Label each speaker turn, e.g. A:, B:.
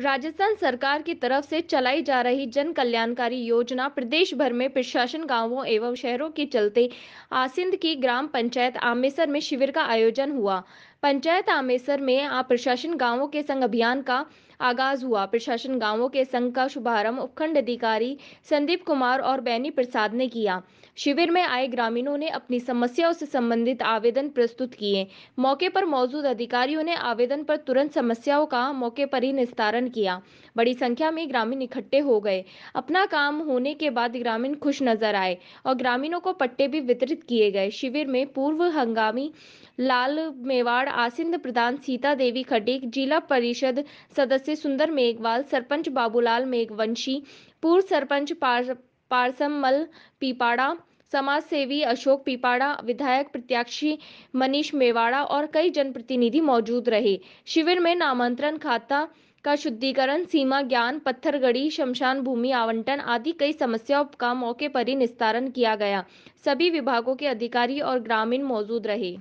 A: राजस्थान सरकार की तरफ से चलाई जा रही जन कल्याणकारी योजना प्रदेश भर में प्रशासन गांवों एवं शहरों के चलते आसिंद की ग्राम पंचायत आमेसर में शिविर का आयोजन हुआ पंचायत आमेसर में आप प्रशासन गांवों के संग अभियान का आगाज हुआ प्रशासन गांवों के संघ का शुभारंभ उपखंड अधिकारी संदीप कुमार और बैनी प्रसाद ने किया शिविर में आए ग्रामीणों ने अपनी समस्याओं से संबंधित आवेदन प्रस्तुत किए मौके पर मौजूद अधिकारियों ने आवेदन पर तुरंत समस्याओं का मौके पर ही निस्तारण किया बड़ी संख्या में ग्रामीण इकट्ठे हो गए अपना काम होने के बाद ग्रामीण खुश नजर आए और ग्रामीणों को पट्टे भी वितरित किए गए शिविर में पूर्व हंगामी लाल मेवाड़ अग्रवाल आसिंद प्रधान सीता देवी खटीक जिला परिषद सदस्य सुंदर मेघवाल सरपंच बाबूलाल मेघवंशी पूर्व सरपंच पार, पारसमल पीपाड़ा समाज सेवी अशोक पीपाड़ा विधायक प्रत्याशी मनीष मेवाड़ा और कई जनप्रतिनिधि मौजूद रहे शिविर में नामांतरण खाता का शुद्धिकरण सीमा ज्ञान पत्थरगढ़ी शमशान भूमि आवंटन आदि कई समस्याओं का मौके पर ही निस्तारण किया गया सभी विभागों के अधिकारी और ग्रामीण मौजूद रहे